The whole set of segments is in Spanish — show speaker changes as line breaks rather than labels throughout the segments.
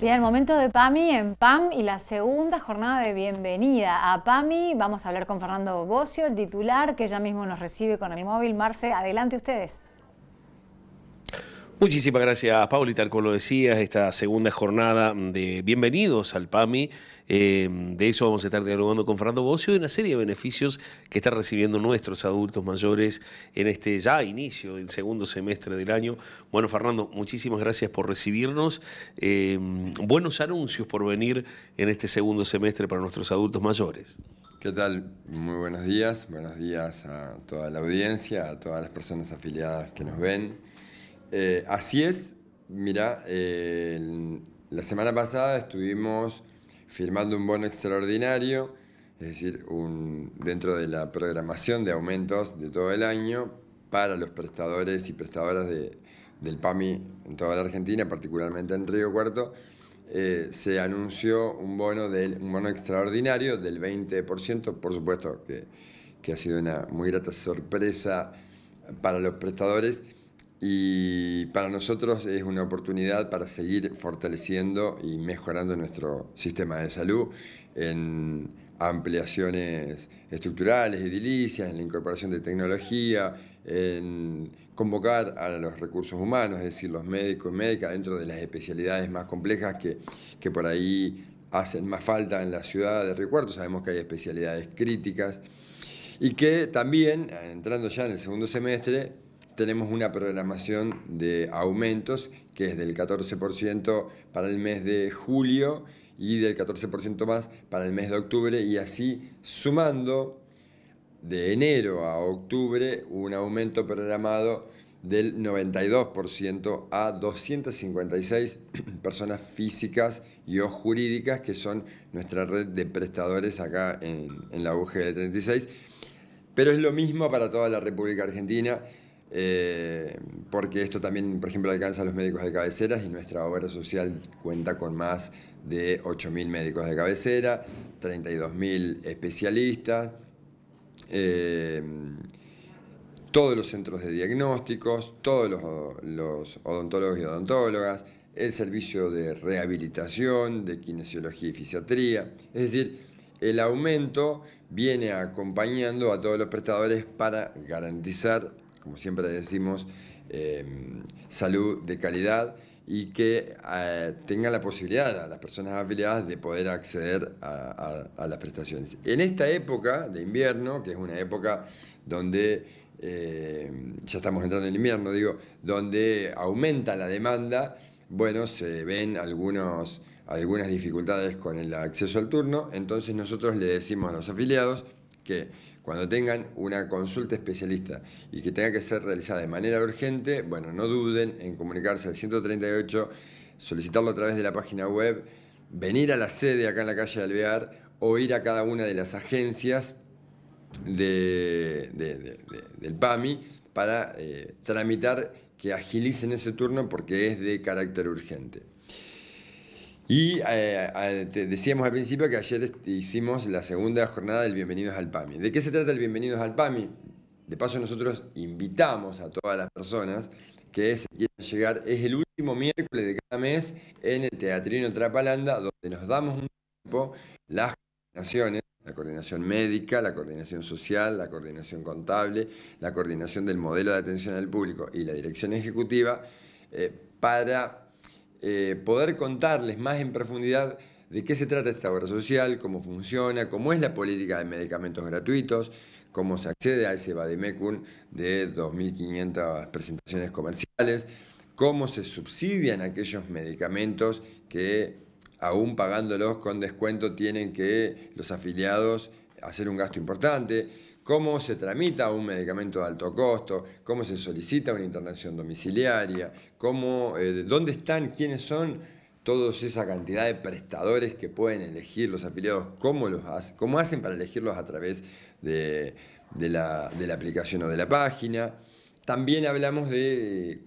Bien, momento de PAMI en PAM y la segunda jornada de bienvenida a PAMI. Vamos a hablar con Fernando Bocio, el titular, que ya mismo nos recibe con el móvil. Marce, adelante ustedes. Muchísimas gracias, Pauli. Tal como lo decías, esta segunda jornada de bienvenidos al PAMI Em, de eso vamos a estar dialogando con Fernando Bocio y una serie de beneficios que están recibiendo nuestros adultos mayores en este ya inicio del segundo semestre del año. Bueno, Fernando, muchísimas gracias por recibirnos. Em, buenos anuncios
por venir en este segundo semestre para nuestros adultos mayores. ¿Qué tal? Muy buenos días. Buenos días a toda la audiencia, a todas las personas afiliadas que nos ven. Eh, así es. Mira, la semana pasada estuvimos firmando un bono extraordinario, es decir, un, dentro de la programación de aumentos de todo el año para los prestadores y prestadoras del PAMI en toda la Argentina, particularmente en Río Cuarto, eh, se anunció un bono, del, bono extraordinario del 20%, por supuesto que, que ha sido una muy grata sorpresa para los prestadores y para nosotros es una oportunidad para seguir fortaleciendo y mejorando nuestro sistema de salud en ampliaciones estructurales, edilicias, en la incorporación de tecnología, en convocar a los recursos humanos, es decir, los médicos y médicas dentro de las especialidades más complejas que, por ahí hacen más falta en la ciudad de Río sabemos que hay especialidades críticas y que también, entrando ya en el segundo semestre, tenemos una programación de aumentos que es del 14% para el mes de julio y del 14% más para el mes de octubre y así sumando de enero a octubre un aumento programado del 92% a 256 personas físicas y o jurídicas que son nuestra red de prestadores acá en, la UGL 36. Pero es lo mismo para toda la República Argentina eh, porque esto también, por ejemplo, alcanza a los médicos de cabecera y nuestra obra social cuenta con más de 8.000 médicos de cabecera, 32.000 especialistas, eh, todos los centros de diagnósticos, todos los, los odontólogos y odontólogas, el servicio de rehabilitación, de kinesiología y fisiatría. Es decir, el aumento viene acompañando a todos los prestadores para garantizar como siempre decimos, em, salud de calidad y que eh, tenga la posibilidad a las personas afiliadas de poder acceder a, las prestaciones. En esta época de invierno, que es una época donde em, ya estamos entrando en invierno, digo, donde aumenta la demanda, bueno, se ven algunos, algunas dificultades con el acceso al turno, entonces nosotros le decimos a los afiliados, que cuando tengan una consulta especialista y que tenga que ser realizada de manera urgente, bueno, no duden en comunicarse al 138, solicitarlo a través de la página web, venir a la sede acá en la calle de Alvear o ir a cada una de las agencias del PAMI para eh, tramitar que agilicen ese turno porque es de carácter urgente. Y eh, decíamos al principio que ayer hicimos la segunda jornada del Bienvenidos al PAMI. ¿De qué se trata el Bienvenidos al PAMI? De paso nosotros invitamos a todas las personas que se quieran llegar. Es el último miércoles de cada mes en el Teatrino Trapalanda, donde nos damos un tiempo las coordinaciones, la coordinación médica, la coordinación social, la coordinación contable, la coordinación del modelo de atención al público y la dirección ejecutiva, eh, para eh, poder contarles más en profundidad de qué se trata esta obra social, cómo funciona, cómo es la política de medicamentos gratuitos, cómo se accede a ese Bademecum de 2.500 presentaciones comerciales, cómo se subsidian aquellos medicamentos que aún pagándolos con descuento tienen que los afiliados hacer un gasto importante, cómo se tramita un medicamento de alto costo, cómo se solicita una internación domiciliaria, eh, dónde están, quiénes son todos esa cantidad de prestadores que pueden elegir los afiliados, cómo, los cómo hacen para elegirlos a través de la aplicación o de la página. También hablamos de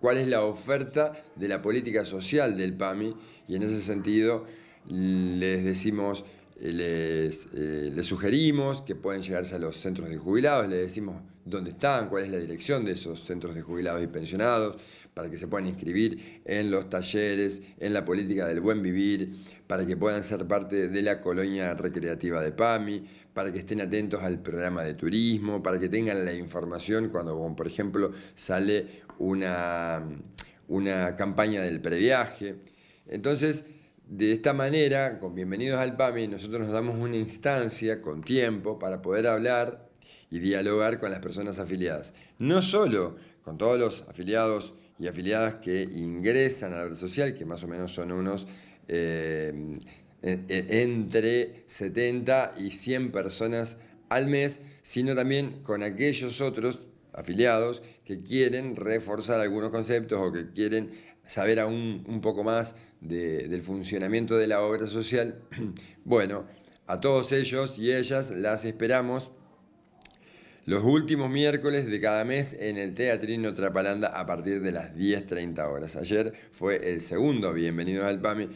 cuál es la oferta de la política social del PAMI y en ese sentido les decimos eh, les, sugerimos que pueden llegarse a los centros de jubilados, les decimos dónde están, cuál es la dirección de esos centros de jubilados y pensionados, para que se puedan inscribir en los talleres, en la política del buen vivir, para que puedan ser parte de la colonia recreativa de PAMI, para que estén atentos al programa de turismo, para que tengan la información cuando, por ejemplo, sale una, una campaña del previaje. Entonces, de esta manera, con Bienvenidos al PAMI, nosotros nos damos una instancia con tiempo para poder hablar y dialogar con las personas afiliadas. No solo con todos los afiliados y afiliadas que ingresan a la red social, que más o menos son unos eh, entre 70 y 100 personas al mes, sino también con aquellos otros afiliados que quieren reforzar algunos conceptos o que quieren saber aún un poco más del funcionamiento de la obra social, bueno, a todos ellos y ellas las esperamos los últimos miércoles de cada mes en el Teatrino Trapalanda a partir de las 10.30 horas. Ayer fue el segundo Bienvenidos al PAMI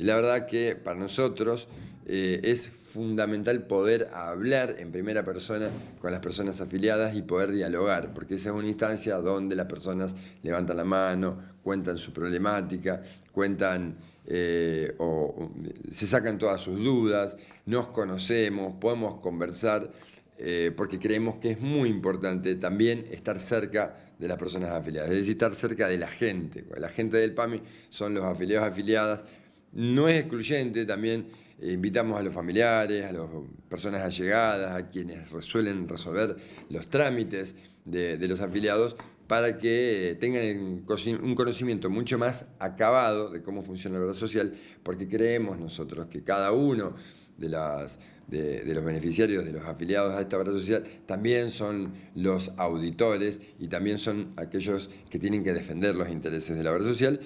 y la verdad que para nosotros eh, es fundamental poder hablar en primera persona con las personas afiliadas y poder dialogar, porque esa es una instancia donde las personas levantan la mano, cuentan su problemática, cuentan eh, o se sacan todas sus dudas, nos conocemos, podemos conversar. Eh, porque creemos que es muy importante también estar cerca de las personas afiliadas, es decir, estar cerca de la gente. La gente del PAMI son los afiliados afiliadas, no es excluyente, también eh, invitamos a los familiares, a las personas allegadas, a quienes suelen resolver los trámites de, los afiliados, para que eh, tengan un conocimiento mucho más acabado de cómo funciona la obra social, porque creemos nosotros que cada uno de, los beneficiarios, de los afiliados a esta obra social, también son los auditores y también son aquellos que tienen que defender los intereses de la obra social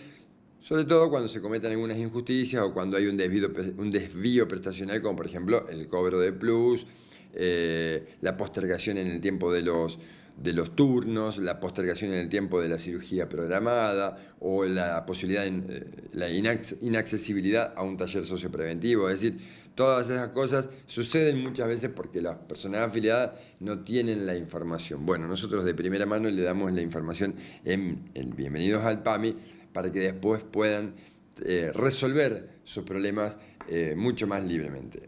sobre todo cuando se cometan algunas injusticias o cuando hay un desvío, un desvío prestacional, como por ejemplo el cobro de plus, eh, la postergación en el tiempo de los, de los turnos, la postergación en el tiempo de la cirugía programada o la posibilidad, de eh, la inaccesibilidad a un taller sociopreventivo. Es decir, todas esas cosas suceden muchas veces porque las personas afiliadas no tienen la información. Bueno, nosotros de primera mano le damos la información en el Bienvenidos al PAMI para que después puedan eh, resolver sus problemas eh, mucho más libremente.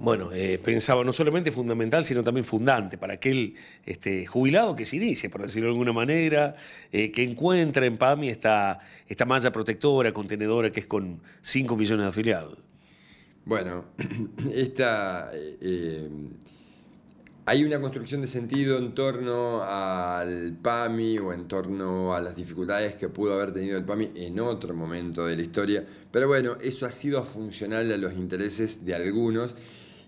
Bueno, eh, pensaba no solamente fundamental, sino también
fundante para aquel este, jubilado que se inicie, por decirlo de alguna manera, que encuentra en PAMI esta, esta malla protectora, contenedora, que es con 5 millones de afiliados.
Bueno, esta, hay una construcción de sentido en torno al PAMI o en torno a las dificultades que pudo haber tenido el PAMI en otro momento de la historia, pero bueno, eso ha sido funcional a los intereses de algunos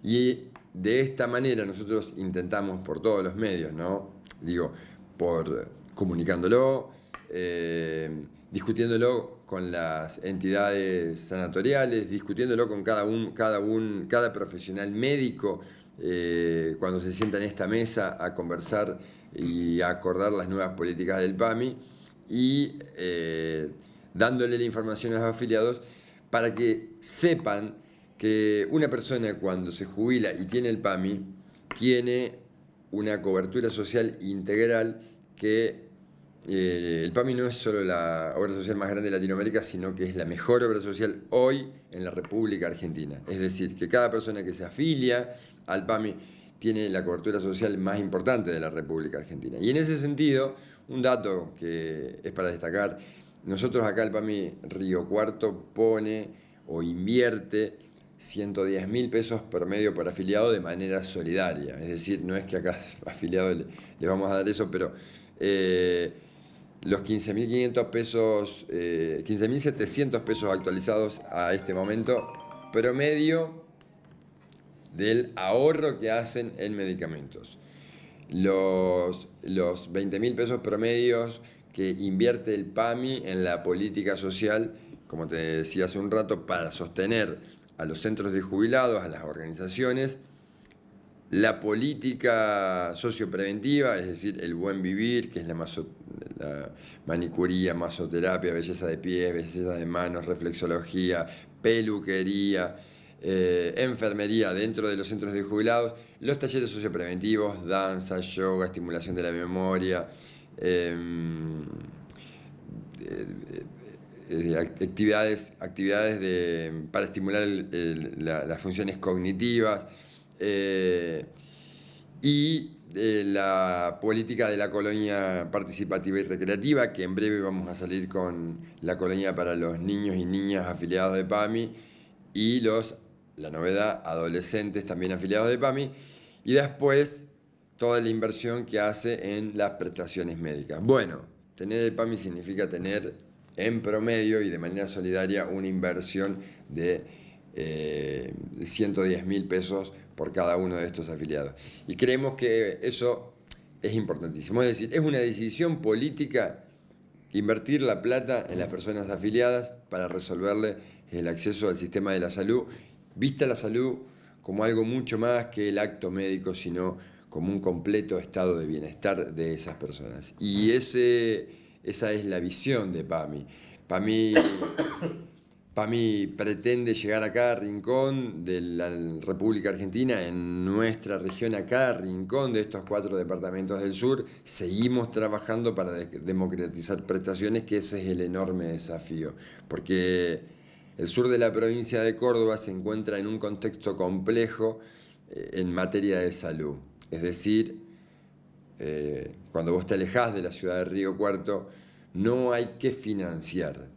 y de esta manera nosotros intentamos por todos los medios, ¿no? Digo, por comunicándolo, eh, discutiéndolo con las entidades sanatoriales, discutiéndolo con cada, un, cada, un, cada profesional médico, eh, cuando se sienta en esta mesa a conversar y a acordar las nuevas políticas del PAMI y eh, dándole la información a los afiliados para que sepan que una persona cuando se jubila y tiene el PAMI tiene una cobertura social integral que eh, el PAMI no es solo la obra social más grande de Latinoamérica, sino que es la mejor obra social hoy en la República Argentina. Es decir, que cada persona que se afilia Alpami tiene la cobertura social más importante de la República Argentina. Y en ese sentido, un dato que es para destacar, nosotros acá Alpami Río Cuarto pone o invierte 110 mil pesos promedio por afiliado de manera solidaria. Es decir, no es que acá afiliado le, vamos a dar eso, pero eh, los 15.500 pesos, eh, 15.700 pesos actualizados a este momento, promedio del ahorro que hacen en medicamentos. Los, los 20 mil pesos promedios que invierte el PAMI en la política social, como te decía hace un rato, para sostener a los centros de jubilados, a las organizaciones, la política sociopreventiva, es decir, el buen vivir, que es la, la, manicuría, masoterapia, belleza de pies, belleza de manos, reflexología, peluquería, eh, enfermería dentro de los centros de jubilados, los talleres sociopreventivos, danza, yoga, estimulación de la memoria, em, eh, eh, actividades, actividades para estimular las funciones cognitivas y la política de la colonia participativa y recreativa, que en breve vamos a salir con la colonia para los niños y niñas afiliados de PAMI y los la novedad, adolescentes también afiliados de PAMI, y después toda la inversión que hace en las prestaciones médicas. Bueno, tener el PAMI significa tener en promedio y de manera solidaria una inversión de 110 eh, mil pesos por cada uno de estos afiliados. Y creemos que eso es importantísimo. Es decir, es una decisión política invertir la plata en las personas afiliadas para resolverle el acceso al sistema de la salud vista la salud como algo mucho más que el acto médico, sino como un completo estado de bienestar de esas personas. Y ese, esa es la visión de PAMI. PAMI, PAMI pretende llegar a cada rincón de la República Argentina, en nuestra región, a cada rincón de estos cuatro departamentos del sur. Seguimos trabajando para democratizar prestaciones, que ese es el enorme desafío. Porque el sur de la provincia de Córdoba se encuentra en un contexto complejo eh, en materia de salud. Es decir, eh, cuando vos te alejás de la ciudad de Río Cuarto, no hay que financiar.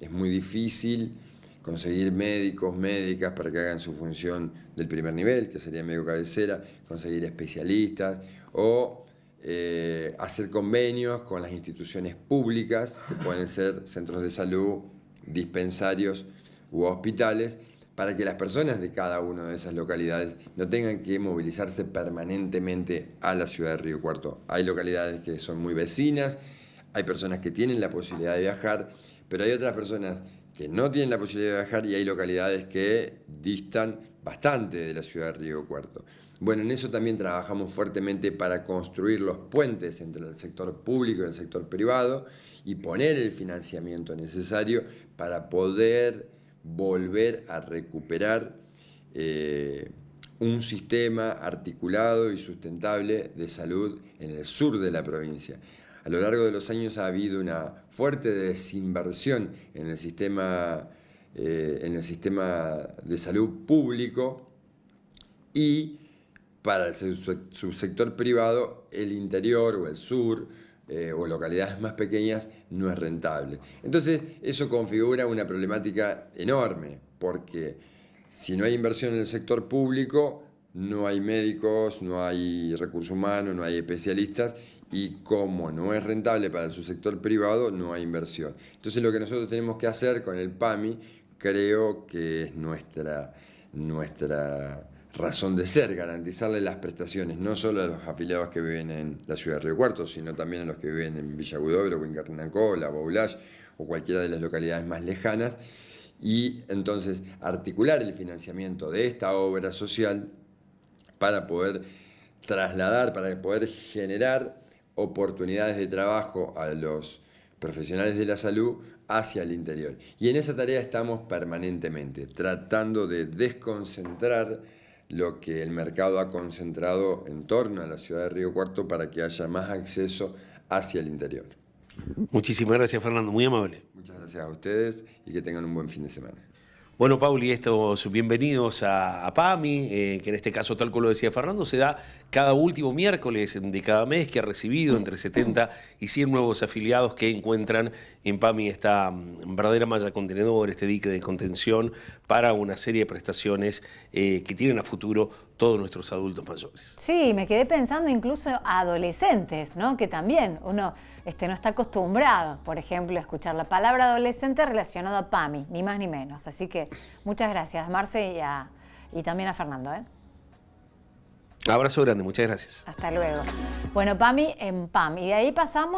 Es muy difícil conseguir médicos, médicas para que hagan su función del primer nivel, que sería medio cabecera, conseguir especialistas o eh, hacer convenios con las instituciones públicas, que pueden ser centros de salud, dispensarios, u hospitales para que las personas de cada una de esas localidades no tengan que movilizarse permanentemente a la ciudad de Río Cuarto. Hay localidades que son muy vecinas, hay personas que tienen la posibilidad de viajar, pero hay otras personas que no tienen la posibilidad de viajar y hay localidades que distan bastante de la ciudad de Río Cuarto. Bueno, en eso también trabajamos fuertemente para construir los puentes entre el sector público y el sector privado y poner el financiamiento necesario para poder volver a recuperar eh, un sistema articulado y sustentable de salud en el sur de la provincia. A lo largo de los años ha habido una fuerte desinversión en el sistema, eh, en el sistema de salud público y para el subsector privado el interior o el sur eh, o localidades más pequeñas no es rentable. Entonces eso configura una problemática enorme, porque si no hay inversión en el sector público, no hay médicos, no hay recursos humanos, no hay especialistas, y como no es rentable para su sector privado, no hay inversión. Entonces lo que nosotros tenemos que hacer con el PAMI, creo que es nuestra, nuestra razón de ser garantizarle las prestaciones no solo a los afiliados que viven en la ciudad de Río Cuarto, sino también a los que viven en Villa o Huincarnancó, La o cualquiera de las localidades más lejanas, y entonces articular el financiamiento de esta obra social para poder trasladar, para poder generar oportunidades de trabajo a los profesionales de la salud hacia el interior. Y en esa tarea estamos permanentemente, tratando de desconcentrar lo que el mercado ha concentrado en torno a la ciudad de Río Cuarto para que haya más acceso hacia el interior. Muchísimas gracias Fernando, muy amable. Muchas gracias a ustedes y que tengan un buen fin de semana. Bueno, Pauli, estos
bienvenidos a, PAMI, eh, que en este caso, tal como lo decía Fernando, se da cada último miércoles de cada mes, que ha recibido entre 70 y 100 nuevos afiliados que encuentran en PAMI esta mm, verdadera malla contenedor, este dique de contención para una serie de prestaciones eh, que tienen a futuro todos nuestros adultos mayores. Sí, me quedé pensando incluso a adolescentes, ¿no? Que también uno este, no está acostumbrado, por ejemplo, a escuchar la palabra adolescente relacionado a PAMI, ni más ni menos. Así que muchas gracias, Marce, y, también a Fernando, ¿eh? Abrazo grande, muchas gracias. Hasta luego. Bueno, PAMI en PAM. Y de ahí pasamos